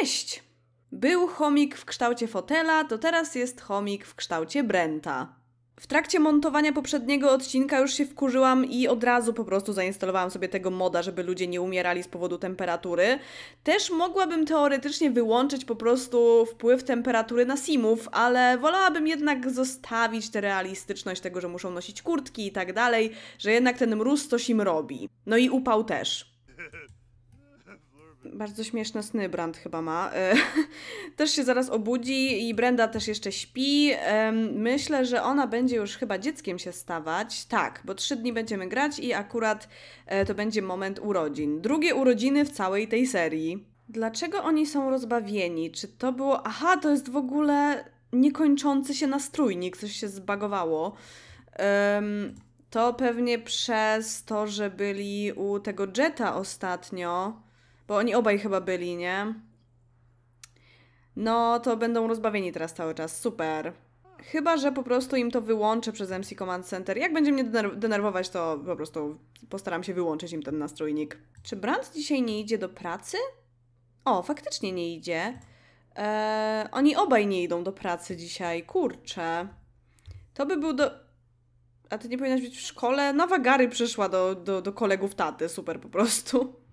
Cześć! Był chomik w kształcie fotela, to teraz jest chomik w kształcie Brenta. W trakcie montowania poprzedniego odcinka już się wkurzyłam i od razu po prostu zainstalowałam sobie tego moda, żeby ludzie nie umierali z powodu temperatury. Też mogłabym teoretycznie wyłączyć po prostu wpływ temperatury na simów, ale wolałabym jednak zostawić tę realistyczność tego, że muszą nosić kurtki i tak dalej, że jednak ten mróz coś im robi. No i upał też. bardzo śmieszne sny Brand chyba ma. E, też się zaraz obudzi i Brenda też jeszcze śpi. Myślę, że ona będzie już chyba dzieckiem się stawać. Tak, bo trzy dni będziemy grać i akurat e, to będzie moment urodzin. Drugie urodziny w całej tej serii. Dlaczego oni są rozbawieni? Czy to było... Aha, to jest w ogóle niekończący się nastrójnik, coś się zbagowało. Um, to pewnie przez to, że byli u tego Jetta ostatnio bo oni obaj chyba byli, nie? No, to będą rozbawieni teraz cały czas. Super. Chyba, że po prostu im to wyłączę przez MC Command Center. Jak będzie mnie denerwować, to po prostu postaram się wyłączyć im ten nastrojnik. Czy Brand dzisiaj nie idzie do pracy? O, faktycznie nie idzie. Eee, oni obaj nie idą do pracy dzisiaj. Kurczę. To by był do... A ty nie powinnaś być w szkole? Nowa Gary przyszła do, do, do kolegów taty. Super po prostu.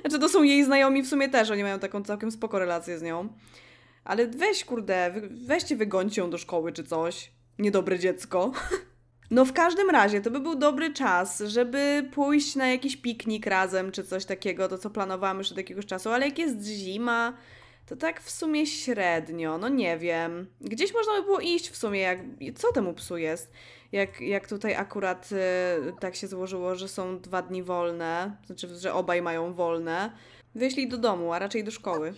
Znaczy to są jej znajomi w sumie też, oni mają taką całkiem spoko relację z nią. Ale weź kurde, weźcie wygońcie ją do szkoły czy coś. Niedobre dziecko. No w każdym razie to by był dobry czas, żeby pójść na jakiś piknik razem czy coś takiego, to co planowałam już od jakiegoś czasu, ale jak jest zima, to tak w sumie średnio, no nie wiem. Gdzieś można by było iść w sumie, jak co temu psu jest jak, jak tutaj akurat y, tak się złożyło, że są dwa dni wolne, znaczy, że obaj mają wolne, wyszli do domu, a raczej do szkoły.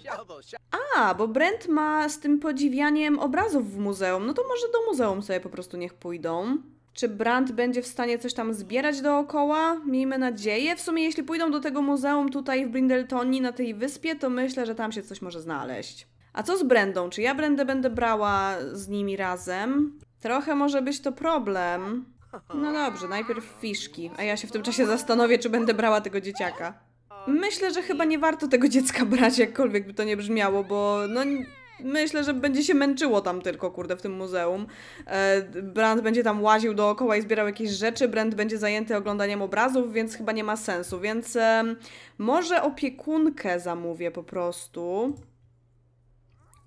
A, bo Brent ma z tym podziwianiem obrazów w muzeum, no to może do muzeum sobie po prostu niech pójdą. Czy Brand będzie w stanie coś tam zbierać dookoła? Miejmy nadzieję. W sumie, jeśli pójdą do tego muzeum tutaj w Brindeltonii, na tej wyspie, to myślę, że tam się coś może znaleźć. A co z Brendą? Czy ja Brendę będę brała z nimi razem? Trochę może być to problem. No dobrze, najpierw fiszki, a ja się w tym czasie zastanowię, czy będę brała tego dzieciaka. Myślę, że chyba nie warto tego dziecka brać, jakkolwiek by to nie brzmiało, bo no myślę, że będzie się męczyło tam tylko, kurde, w tym muzeum. E, Brand będzie tam łaził dookoła i zbierał jakieś rzeczy, Brand będzie zajęty oglądaniem obrazów, więc chyba nie ma sensu, więc może opiekunkę zamówię po prostu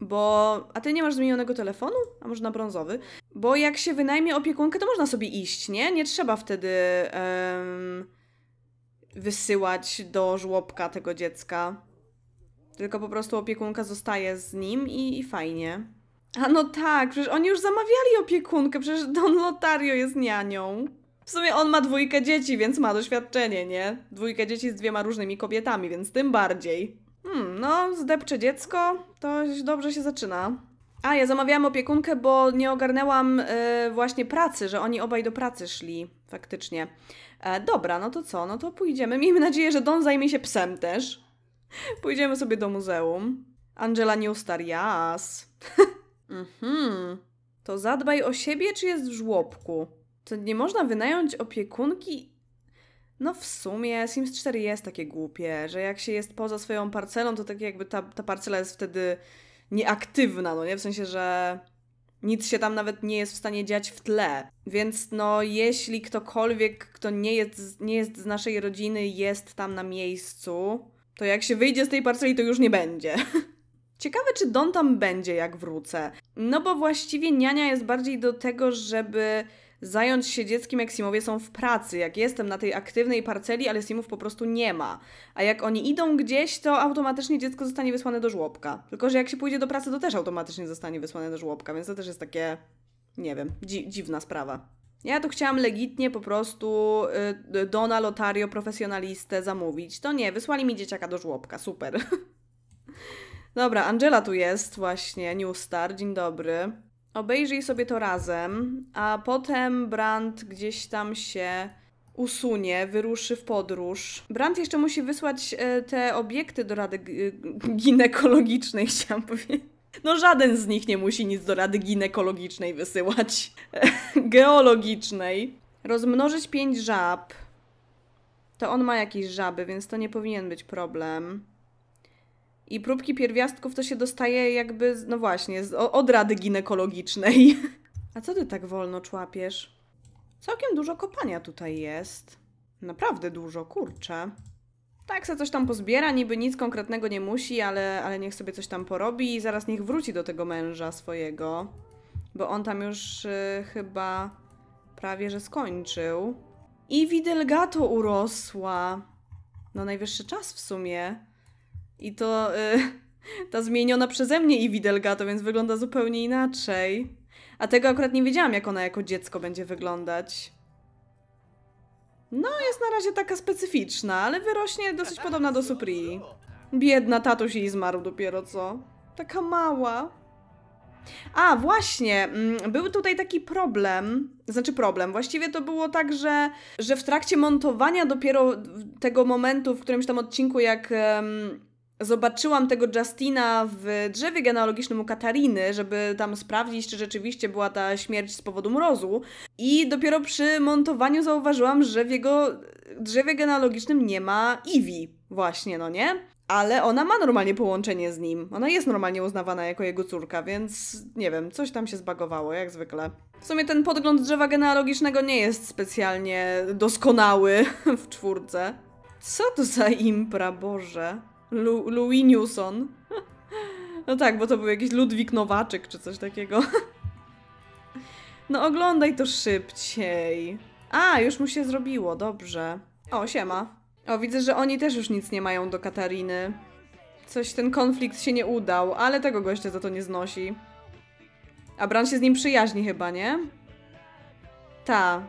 bo a ty nie masz zmienionego telefonu? A może na brązowy? Bo jak się wynajmie opiekunkę, to można sobie iść, nie? Nie trzeba wtedy um, wysyłać do żłobka tego dziecka. Tylko po prostu opiekunka zostaje z nim i, i fajnie. A no tak, przecież oni już zamawiali opiekunkę, przecież Don Lotario jest nianią. W sumie on ma dwójkę dzieci, więc ma doświadczenie, nie? Dwójkę dzieci z dwiema różnymi kobietami, więc tym bardziej. Hmm, no, zdepcze dziecko, to dobrze się zaczyna. A, ja zamawiałam opiekunkę, bo nie ogarnęłam y, właśnie pracy, że oni obaj do pracy szli, faktycznie. E, dobra, no to co? No to pójdziemy. Miejmy nadzieję, że Don zajmie się psem też. Pójdziemy sobie do muzeum. Angela Newstar, jas. mhm. To zadbaj o siebie, czy jest w żłobku? To nie można wynająć opiekunki no w sumie Sims 4 jest takie głupie, że jak się jest poza swoją parcelą, to tak jakby ta, ta parcela jest wtedy nieaktywna, no nie? W sensie, że nic się tam nawet nie jest w stanie dziać w tle. Więc no jeśli ktokolwiek, kto nie jest, nie jest z naszej rodziny, jest tam na miejscu, to jak się wyjdzie z tej parceli, to już nie będzie. Ciekawe, czy Don tam będzie, jak wrócę. No bo właściwie niania jest bardziej do tego, żeby zająć się dzieckiem, jak Simowie są w pracy, jak jestem na tej aktywnej parceli, ale Simów po prostu nie ma. A jak oni idą gdzieś, to automatycznie dziecko zostanie wysłane do żłobka. Tylko, że jak się pójdzie do pracy, to też automatycznie zostanie wysłane do żłobka, więc to też jest takie, nie wiem, dzi dziwna sprawa. Ja tu chciałam legitnie po prostu y, Dona Lotario profesjonalistę zamówić. To nie, wysłali mi dzieciaka do żłobka, super. Dobra, Angela tu jest właśnie, New Star, dzień dobry obejrzyj sobie to razem, a potem Brand gdzieś tam się usunie, wyruszy w podróż. Brand jeszcze musi wysłać e, te obiekty do Rady Ginekologicznej, chciałam powiedzieć. No żaden z nich nie musi nic do Rady Ginekologicznej wysyłać. Geologicznej. Rozmnożyć pięć żab. To on ma jakieś żaby, więc to nie powinien być problem. I próbki pierwiastków to się dostaje jakby, no właśnie, z, od rady ginekologicznej. A co ty tak wolno człapiesz? Całkiem dużo kopania tutaj jest. Naprawdę dużo, kurczę. Tak se coś tam pozbiera, niby nic konkretnego nie musi, ale, ale niech sobie coś tam porobi i zaraz niech wróci do tego męża swojego. Bo on tam już y, chyba prawie że skończył. I widelgato urosła. No najwyższy czas w sumie. I to y, ta zmieniona przeze mnie i Widelgato, więc wygląda zupełnie inaczej. A tego akurat nie wiedziałam, jak ona jako dziecko będzie wyglądać. No, jest na razie taka specyficzna, ale wyrośnie dosyć podobna do Supri. Biedna, tatuś jej zmarł dopiero co. Taka mała. A, właśnie, mm, był tutaj taki problem, znaczy problem, właściwie to było tak, że, że w trakcie montowania dopiero tego momentu w którymś tam odcinku, jak... Um, zobaczyłam tego Justina w drzewie genealogicznym u Katariny, żeby tam sprawdzić, czy rzeczywiście była ta śmierć z powodu mrozu. I dopiero przy montowaniu zauważyłam, że w jego drzewie genealogicznym nie ma Ivy, właśnie, no nie? Ale ona ma normalnie połączenie z nim. Ona jest normalnie uznawana jako jego córka, więc nie wiem, coś tam się zbagowało, jak zwykle. W sumie ten podgląd drzewa genealogicznego nie jest specjalnie doskonały w czwórce. Co to za impra, Boże? Lu Louis Newson. No tak, bo to był jakiś Ludwik Nowaczyk czy coś takiego. No oglądaj to szybciej. A, już mu się zrobiło, dobrze. O, siema. O, widzę, że oni też już nic nie mają do Katariny. Coś ten konflikt się nie udał, ale tego gościa za to nie znosi. A Bran się z nim przyjaźni chyba, nie? Ta.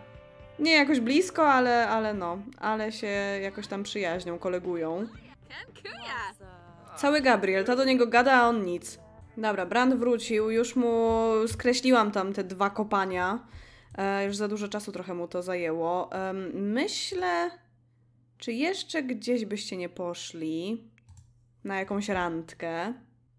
Nie jakoś blisko, ale, ale no. Ale się jakoś tam przyjaźnią, kolegują. Cały Gabriel, ta do niego gada, a on nic. Dobra, Brand wrócił, już mu skreśliłam tam te dwa kopania. E, już za dużo czasu trochę mu to zajęło. E, myślę, czy jeszcze gdzieś byście nie poszli na jakąś randkę.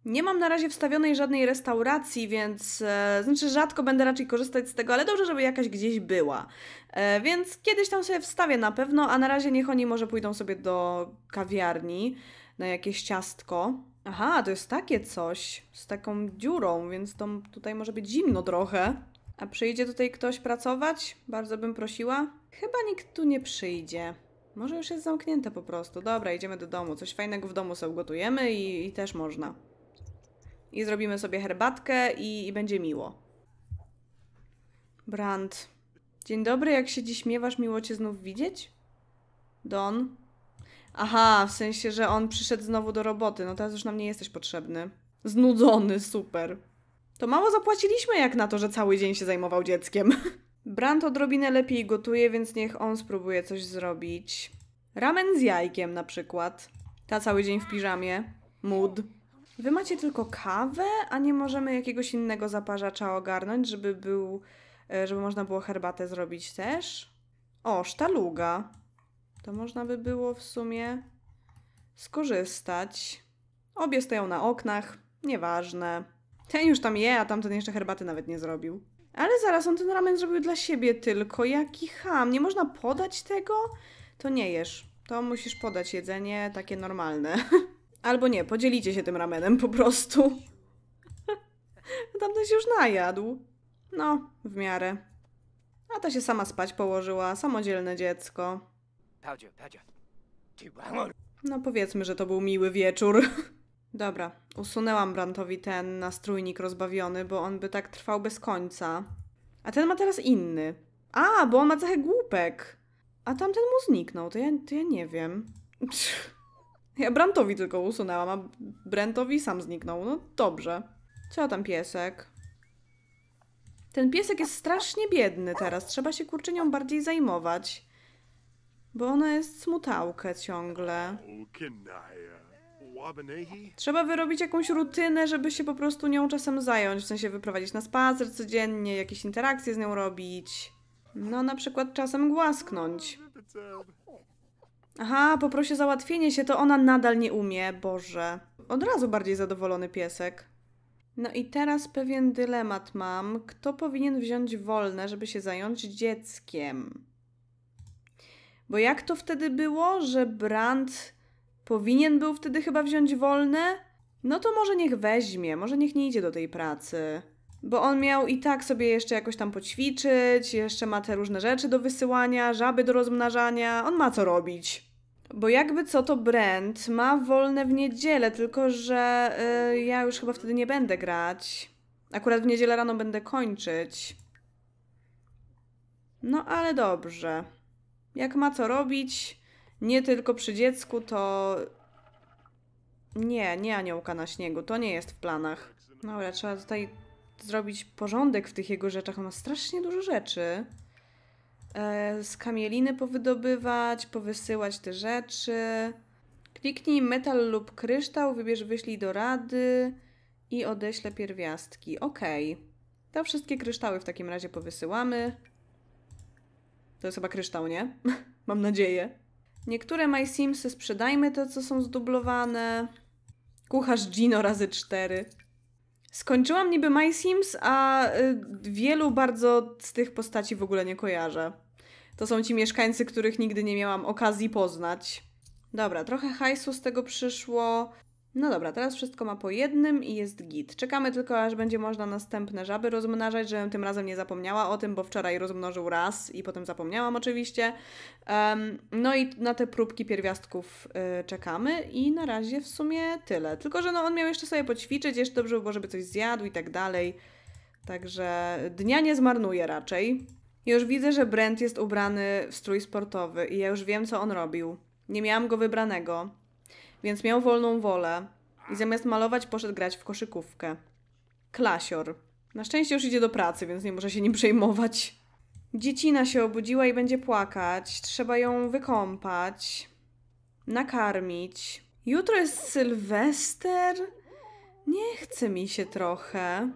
Nie mam na razie wstawionej żadnej restauracji, więc e, znaczy rzadko będę raczej korzystać z tego, ale dobrze, żeby jakaś gdzieś była. E, więc kiedyś tam sobie wstawię na pewno, a na razie niech oni może pójdą sobie do kawiarni na jakieś ciastko. Aha, to jest takie coś z taką dziurą, więc to tutaj może być zimno trochę. A przyjdzie tutaj ktoś pracować? Bardzo bym prosiła. Chyba nikt tu nie przyjdzie. Może już jest zamknięte po prostu. Dobra, idziemy do domu. Coś fajnego w domu sobie ugotujemy i, i też można i zrobimy sobie herbatkę i, i będzie miło. Brand. Dzień dobry, jak się dziś miewasz, miło cię znów widzieć? Don. Aha, w sensie, że on przyszedł znowu do roboty. No teraz już nam nie jesteś potrzebny. Znudzony, super. To mało zapłaciliśmy jak na to, że cały dzień się zajmował dzieckiem. Brand odrobinę lepiej gotuje, więc niech on spróbuje coś zrobić. Ramen z jajkiem na przykład. Ta cały dzień w piżamie. Mood. Wy macie tylko kawę, a nie możemy jakiegoś innego zaparzacza ogarnąć, żeby był, e, żeby można było herbatę zrobić też? O, sztaluga. To można by było w sumie skorzystać. Obie stoją na oknach, nieważne. Ten już tam je, a tamten jeszcze herbaty nawet nie zrobił. Ale zaraz on ten ramen zrobił dla siebie tylko. Jaki ham. Nie można podać tego? To nie jesz. To musisz podać jedzenie takie normalne. Albo nie, podzielicie się tym ramenem po prostu. Tamten się już najadł. No, w miarę. A ta się sama spać położyła, samodzielne dziecko. No powiedzmy, że to był miły wieczór. Dobra, usunęłam Brantowi ten nastrójnik rozbawiony, bo on by tak trwał bez końca. A ten ma teraz inny. A, bo on ma cechę głupek. A tamten mu zniknął, to ja, to ja nie wiem. Psz. Ja Brantowi tylko usunęłam, a Brentowi sam zniknął. No dobrze. Co tam piesek? Ten piesek jest strasznie biedny teraz. Trzeba się kurczynią bardziej zajmować. Bo ona jest smutałkę ciągle. Trzeba wyrobić jakąś rutynę, żeby się po prostu nią czasem zająć. W sensie wyprowadzić na spacer codziennie, jakieś interakcje z nią robić. No na przykład czasem głasknąć. Aha, poprosi załatwienie się, to ona nadal nie umie, Boże. Od razu bardziej zadowolony piesek. No i teraz pewien dylemat mam. Kto powinien wziąć wolne, żeby się zająć dzieckiem? Bo jak to wtedy było, że Brand powinien był wtedy chyba wziąć wolne? No to może niech weźmie, może niech nie idzie do tej pracy. Bo on miał i tak sobie jeszcze jakoś tam poćwiczyć, jeszcze ma te różne rzeczy do wysyłania, żaby do rozmnażania, on ma co robić. Bo jakby co to Brent ma wolne w niedzielę, tylko że y, ja już chyba wtedy nie będę grać. Akurat w niedzielę rano będę kończyć. No ale dobrze. Jak ma co robić, nie tylko przy dziecku, to... Nie, nie aniołka na śniegu, to nie jest w planach. Dobra, trzeba tutaj zrobić porządek w tych jego rzeczach. On ma strasznie dużo rzeczy. E, z kamieliny powydobywać, powysyłać te rzeczy. Kliknij metal lub kryształ, wybierz wyślij do rady i odeślę pierwiastki. Ok. To wszystkie kryształy w takim razie powysyłamy. To jest chyba kryształ, nie? Mam nadzieję. Niektóre My Simsy sprzedajmy te, co są zdublowane. Kucharz Gino razy cztery. Skończyłam niby My Sims, a y, wielu bardzo z tych postaci w ogóle nie kojarzę. To są ci mieszkańcy, których nigdy nie miałam okazji poznać. Dobra, trochę hajsu z tego przyszło. No dobra, teraz wszystko ma po jednym i jest git. Czekamy tylko, aż będzie można następne żaby rozmnażać, żebym tym razem nie zapomniała o tym, bo wczoraj rozmnożył raz i potem zapomniałam oczywiście. Um, no i na te próbki pierwiastków y, czekamy i na razie w sumie tyle. Tylko, że no on miał jeszcze sobie poćwiczyć, jeszcze dobrze by było, żeby coś zjadł i tak dalej. Także dnia nie zmarnuje raczej. Już widzę, że Brent jest ubrany w strój sportowy i ja już wiem, co on robił. Nie miałam go wybranego, więc miał wolną wolę i zamiast malować poszedł grać w koszykówkę. Klasior. Na szczęście już idzie do pracy, więc nie może się nim przejmować. Dziecina się obudziła i będzie płakać. Trzeba ją wykąpać, nakarmić. Jutro jest Sylwester? Nie chce mi się trochę.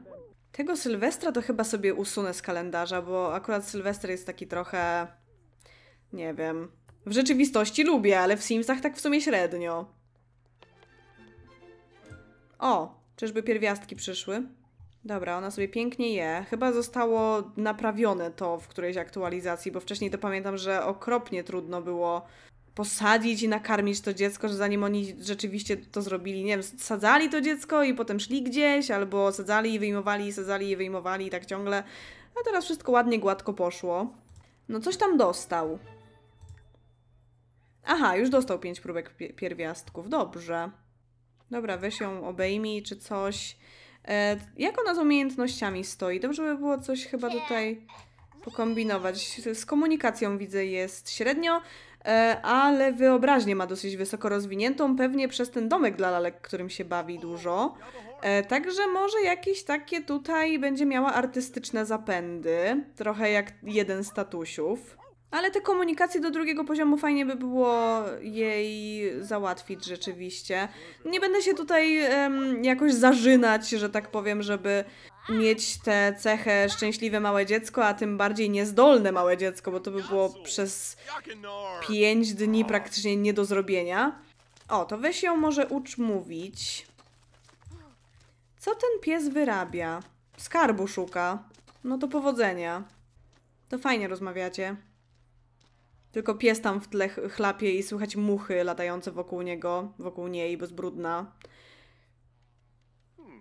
Tego Sylwestra to chyba sobie usunę z kalendarza, bo akurat Sylwester jest taki trochę... Nie wiem. W rzeczywistości lubię, ale w Simsach tak w sumie średnio. O, czyżby pierwiastki przyszły? Dobra, ona sobie pięknie je. Chyba zostało naprawione to w którejś aktualizacji, bo wcześniej to pamiętam, że okropnie trudno było posadzić i nakarmić to dziecko, że zanim oni rzeczywiście to zrobili, nie wiem, sadzali to dziecko i potem szli gdzieś, albo sadzali i wyjmowali, sadzali i wyjmowali i tak ciągle. A teraz wszystko ładnie, gładko poszło. No coś tam dostał. Aha, już dostał pięć próbek pierwiastków, dobrze. Dobra, weź ją obejmij czy coś. E, jak ona z umiejętnościami stoi? Dobrze by było coś chyba tutaj pokombinować. Z komunikacją widzę jest średnio. E, ale wyobraźnię ma dosyć wysoko rozwiniętą, pewnie przez ten domek dla lalek, którym się bawi dużo. E, także może jakieś takie tutaj będzie miała artystyczne zapędy, trochę jak jeden z tatusiów. Ale te komunikacje do drugiego poziomu fajnie by było jej załatwić rzeczywiście. Nie będę się tutaj um, jakoś zażynać, że tak powiem, żeby mieć tę cechę szczęśliwe małe dziecko, a tym bardziej niezdolne małe dziecko, bo to by było przez 5 dni praktycznie nie do zrobienia. O, to weź ją może ucz mówić. Co ten pies wyrabia? Skarbu szuka. No to powodzenia. To fajnie rozmawiacie. Tylko pies tam w tle chlapie i słychać muchy latające wokół niego, wokół niej, bo jest brudna.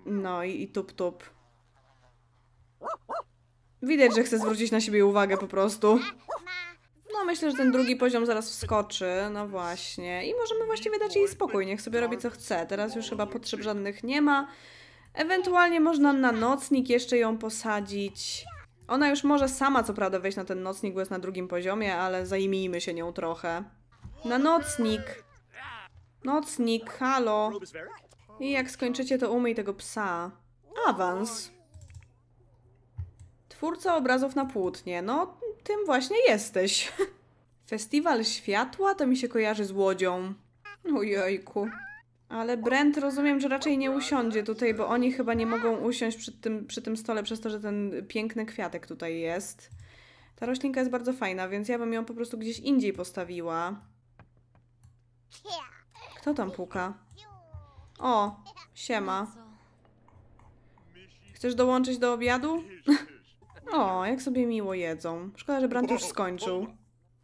No i, i tup tup. Widać, że chce zwrócić na siebie uwagę po prostu. No myślę, że ten drugi poziom zaraz wskoczy, no właśnie. I możemy właściwie dać jej spokój, niech sobie robi co chce. Teraz już chyba potrzeb żadnych nie ma. Ewentualnie można na nocnik jeszcze ją posadzić. Ona już może sama co prawda wejść na ten nocnik, bo jest na drugim poziomie, ale zajmijmy się nią trochę. Na nocnik! Nocnik, halo! I jak skończycie, to umyj tego psa. Awans. Twórca obrazów na płótnie. No, tym właśnie jesteś. Festiwal światła to mi się kojarzy z łodzią. Ojejku. Ale Brent rozumiem, że raczej nie usiądzie tutaj, bo oni chyba nie mogą usiąść przy tym, przy tym stole przez to, że ten piękny kwiatek tutaj jest. Ta roślinka jest bardzo fajna, więc ja bym ją po prostu gdzieś indziej postawiła. Kto tam puka? O, siema. Chcesz dołączyć do obiadu? O, jak sobie miło jedzą. Szkoda, że Brant już skończył.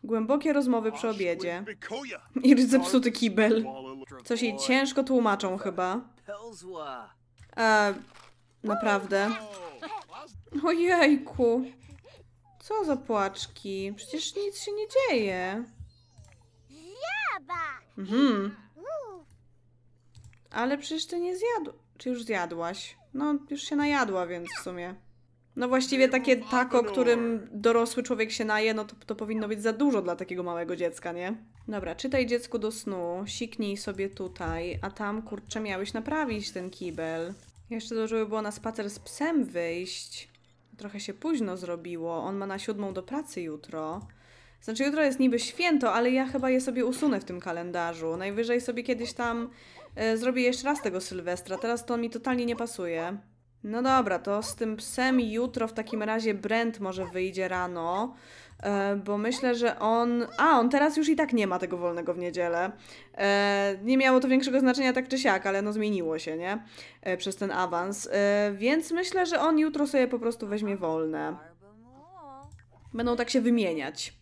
Głębokie rozmowy przy obiedzie. I zepsuty kibel. Coś jej ciężko tłumaczą chyba. E, naprawdę. Ojejku. Co za płaczki? Przecież nic się nie dzieje. Mhm. Ale przecież ty nie zjadł... Czy już zjadłaś? No, już się najadła, więc w sumie. No właściwie takie taco, którym dorosły człowiek się naje, no to, to powinno być za dużo dla takiego małego dziecka, nie? Dobra, czytaj dziecku do snu, siknij sobie tutaj, a tam, kurczę, miałeś naprawić ten kibel. Jeszcze dobrze by było na spacer z psem wyjść. Trochę się późno zrobiło, on ma na siódmą do pracy jutro. Znaczy jutro jest niby święto, ale ja chyba je sobie usunę w tym kalendarzu. Najwyżej sobie kiedyś tam e, zrobię jeszcze raz tego Sylwestra, teraz to mi totalnie nie pasuje. No dobra, to z tym psem jutro w takim razie Brent może wyjdzie rano, e, bo myślę, że on... A, on teraz już i tak nie ma tego wolnego w niedzielę. E, nie miało to większego znaczenia tak czy siak, ale no zmieniło się, nie? E, przez ten awans. Więc myślę, że on jutro sobie po prostu weźmie wolne. Będą tak się wymieniać.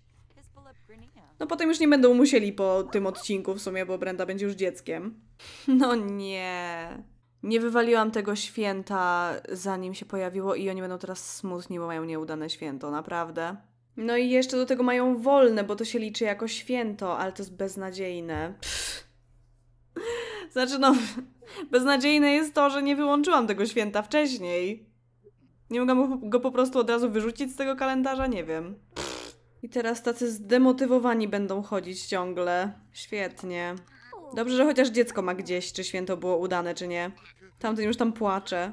No potem już nie będą musieli po tym odcinku w sumie, bo Brenda będzie już dzieckiem. No nie nie wywaliłam tego święta, zanim się pojawiło, i oni będą teraz smutni, bo mają nieudane święto, naprawdę. No i jeszcze do tego mają wolne, bo to się liczy jako święto, ale to jest beznadziejne. Pff. Znaczy, no, beznadziejne jest to, że nie wyłączyłam tego święta wcześniej. Nie mogłam go po prostu od razu wyrzucić z tego kalendarza, nie wiem. Pff. I teraz tacy zdemotywowani będą chodzić ciągle. Świetnie. Dobrze, że chociaż dziecko ma gdzieś, czy święto było udane, czy nie. Tamten już tam płacze.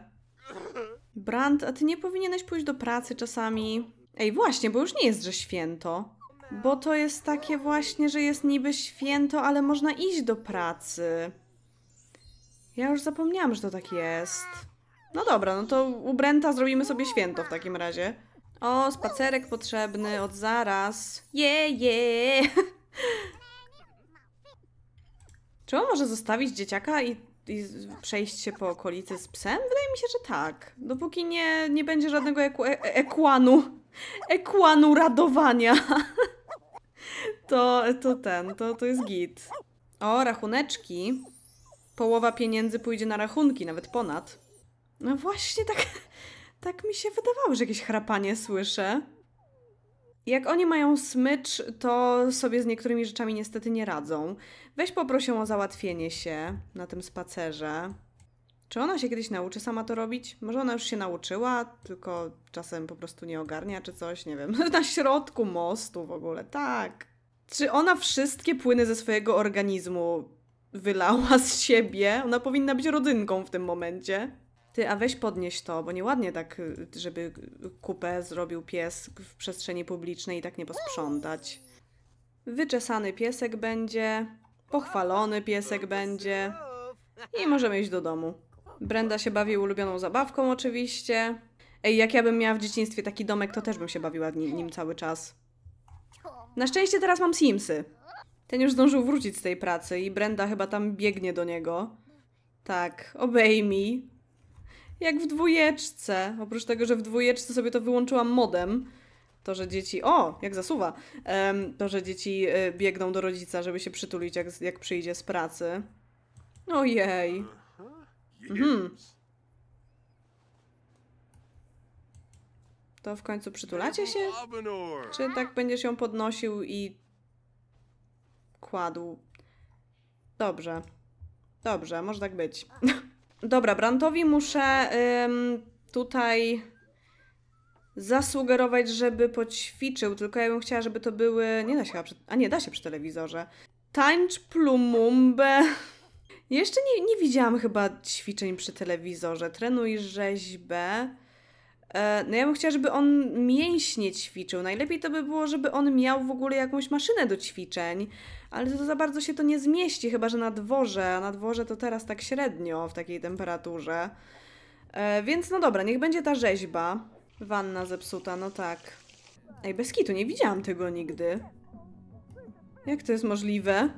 Brand, a ty nie powinieneś pójść do pracy czasami? Ej, właśnie, bo już nie jest, że święto. Bo to jest takie właśnie, że jest niby święto, ale można iść do pracy. Ja już zapomniałam, że to tak jest. No dobra, no to u Brenta zrobimy sobie święto w takim razie. O, spacerek potrzebny od zaraz. Je, yeah, je! Yeah. Czy on może zostawić dzieciaka i, i przejść się po okolicy z psem? Wydaje mi się, że tak. Dopóki nie, nie będzie żadnego eku, e, e ekłanu, ekłanu radowania, to, to ten, to, to jest git. O, rachuneczki. Połowa pieniędzy pójdzie na rachunki, nawet ponad. No właśnie, tak, tak mi się wydawało, że jakieś chrapanie słyszę. Jak oni mają smycz, to sobie z niektórymi rzeczami niestety nie radzą. Weź poproś o załatwienie się na tym spacerze. Czy ona się kiedyś nauczy sama to robić? Może ona już się nauczyła, tylko czasem po prostu nie ogarnia czy coś, nie wiem. Na środku mostu w ogóle, tak. Czy ona wszystkie płyny ze swojego organizmu wylała z siebie? Ona powinna być rodynką w tym momencie ty, a weź podnieś to, bo nieładnie tak, y, żeby kupę zrobił pies w przestrzeni publicznej i tak nie posprzątać. Wyczesany piesek będzie, pochwalony piesek będzie i możemy iść do domu. Brenda się bawi ulubioną zabawką oczywiście. Ej, jak ja bym miała w dzieciństwie taki domek, to też bym się bawiła nim, cały czas. Na szczęście teraz mam Simsy. Ten już zdążył wrócić z tej pracy i Brenda chyba tam biegnie do niego. Tak, obejmij, jak w dwójeczce. Oprócz tego, że w dwójeczce sobie to wyłączyłam modem, to, że dzieci. O, jak zasuwa! To, że dzieci e, biegną do rodzica, żeby się przytulić, jak, jak przyjdzie z pracy. Ojej. Mhm. To w końcu przytulacie się? Czy tak będziesz ją podnosił i kładł? Dobrze. Dobrze, może tak być. Dobra, Brantowi muszę ym, tutaj zasugerować, żeby poćwiczył, tylko ja bym chciała, żeby to były... Nie da się chyba przy... A nie, da się przy telewizorze. Tańcz plumumbe. Jeszcze nie, nie widziałam chyba ćwiczeń przy telewizorze. Trenuj rzeźbę. E, no ja bym chciała, żeby on mięśnie ćwiczył. Najlepiej to by było, żeby on miał w ogóle jakąś maszynę do ćwiczeń, ale to za bardzo się to nie zmieści, chyba że na dworze, a na dworze to teraz tak średnio w takiej temperaturze. E, więc no dobra, niech będzie ta rzeźba. Wanna zepsuta, no tak. Ej, bez kitu, nie widziałam tego nigdy. Jak to jest możliwe?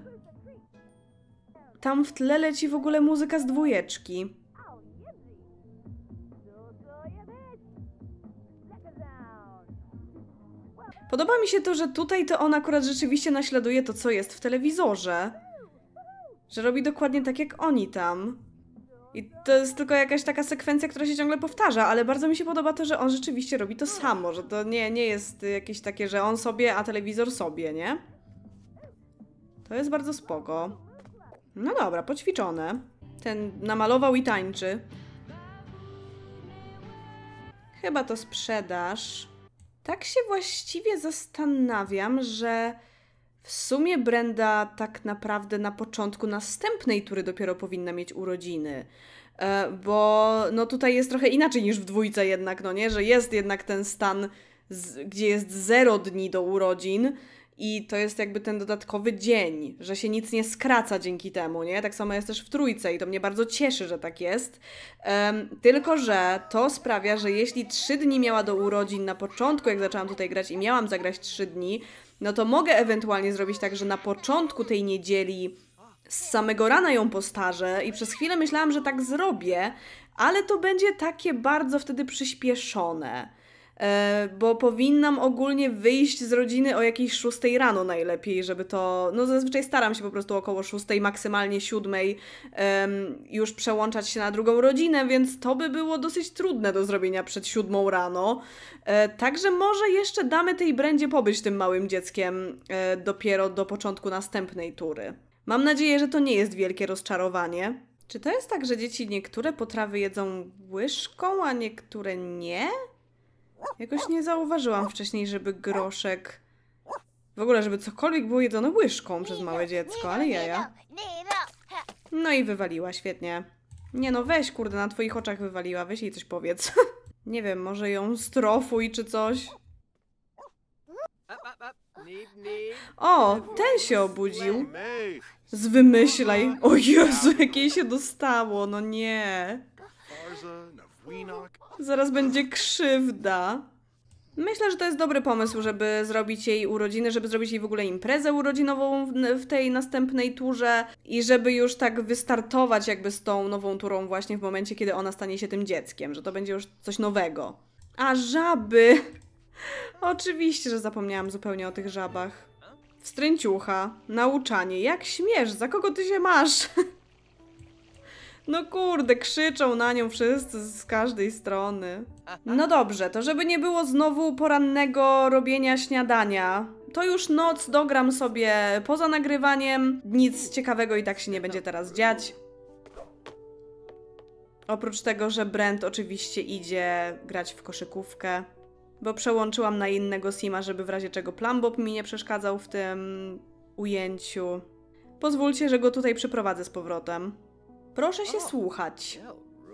Tam w tle leci w ogóle muzyka z dwójeczki. Podoba mi się to, że tutaj to on akurat rzeczywiście naśladuje to, co jest w telewizorze. Że robi dokładnie tak, jak oni tam. I to jest tylko jakaś taka sekwencja, która się ciągle powtarza, ale bardzo mi się podoba to, że on rzeczywiście robi to samo, że to nie, nie jest jakieś takie, że on sobie, a telewizor sobie, nie? To jest bardzo spoko. No dobra, poćwiczone. Ten namalował i tańczy. Chyba to sprzedaż tak się właściwie zastanawiam, że w sumie Brenda tak naprawdę na początku następnej tury dopiero powinna mieć urodziny. E, bo no tutaj jest trochę inaczej niż w dwójce jednak, no nie? Że jest jednak ten stan, gdzie jest zero dni do urodzin, i to jest jakby ten dodatkowy dzień, że się nic nie skraca dzięki temu, nie? Tak samo jest też w trójce i to mnie bardzo cieszy, że tak jest. Um, tylko, że to sprawia, że jeśli trzy dni miała do urodzin na początku, jak zaczęłam tutaj grać i miałam zagrać trzy dni, no to mogę ewentualnie zrobić tak, że na początku tej niedzieli z samego rana ją postarzę i przez chwilę myślałam, że tak zrobię, ale to będzie takie bardzo wtedy przyspieszone. E, bo powinnam ogólnie wyjść z rodziny o jakiejś 6 rano najlepiej, żeby to, no zazwyczaj staram się po prostu około 6, maksymalnie 7 już przełączać się na drugą rodzinę, więc to by było dosyć trudne do zrobienia przed 7 rano. E, także może jeszcze damy tej brędzie pobyć tym małym dzieckiem e, dopiero do początku następnej tury. Mam nadzieję, że to nie jest wielkie rozczarowanie. Czy to jest tak, że dzieci niektóre potrawy jedzą łyżką, a niektóre nie? Jakoś nie zauważyłam wcześniej, żeby groszek... W ogóle, żeby cokolwiek było jedzone łyżką przez małe dziecko, ale jaja. No i wywaliła, świetnie. Nie no, weź kurde, na twoich oczach wywaliła, weź jej coś powiedz. nie wiem, może ją strofuj czy coś. O, ten się obudził. Z wymyślaj. O Jezu, jakie się dostało, no nie. Zaraz będzie krzywda. Myślę, że to jest dobry pomysł, żeby zrobić jej urodziny, żeby zrobić jej w ogóle imprezę urodzinową w tej następnej turze i żeby już tak wystartować jakby z tą nową turą właśnie w momencie, kiedy ona stanie się tym dzieckiem, że to będzie już coś nowego. A żaby! Oczywiście, że zapomniałam zupełnie o tych żabach. Wstręciucha, nauczanie, jak śmiesz, za kogo ty się masz? No kurde, krzyczą na nią wszyscy z każdej strony. No dobrze, to żeby nie było znowu porannego robienia śniadania, to już noc dogram sobie poza nagrywaniem. Nic ciekawego i tak się nie będzie teraz dziać. Oprócz tego, że Brent oczywiście idzie grać w koszykówkę, bo przełączyłam na innego sima, żeby w razie czego Plumbob mi nie przeszkadzał w tym ujęciu. Pozwólcie, że go tutaj przyprowadzę z powrotem. Proszę się słuchać.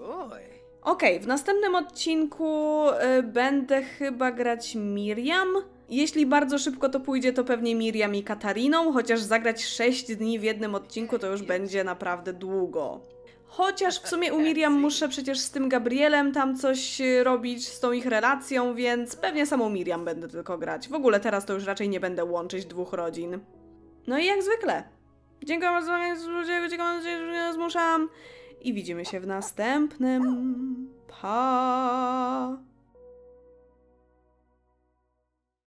Okej, okay, w następnym odcinku y, będę chyba grać Miriam. Jeśli bardzo szybko to pójdzie, to pewnie Miriam i Katariną, chociaż zagrać 6 dni w jednym odcinku to już będzie naprawdę długo. Chociaż w sumie u Miriam muszę przecież z tym Gabrielem tam coś y, robić, z tą ich relacją, więc pewnie samą Miriam będę tylko grać. W ogóle teraz to już raczej nie będę łączyć dwóch rodzin. No i jak zwykle, Dziękuję bardzo za uwagę, dziękuję, że zmuszam i widzimy się w następnym. Pa!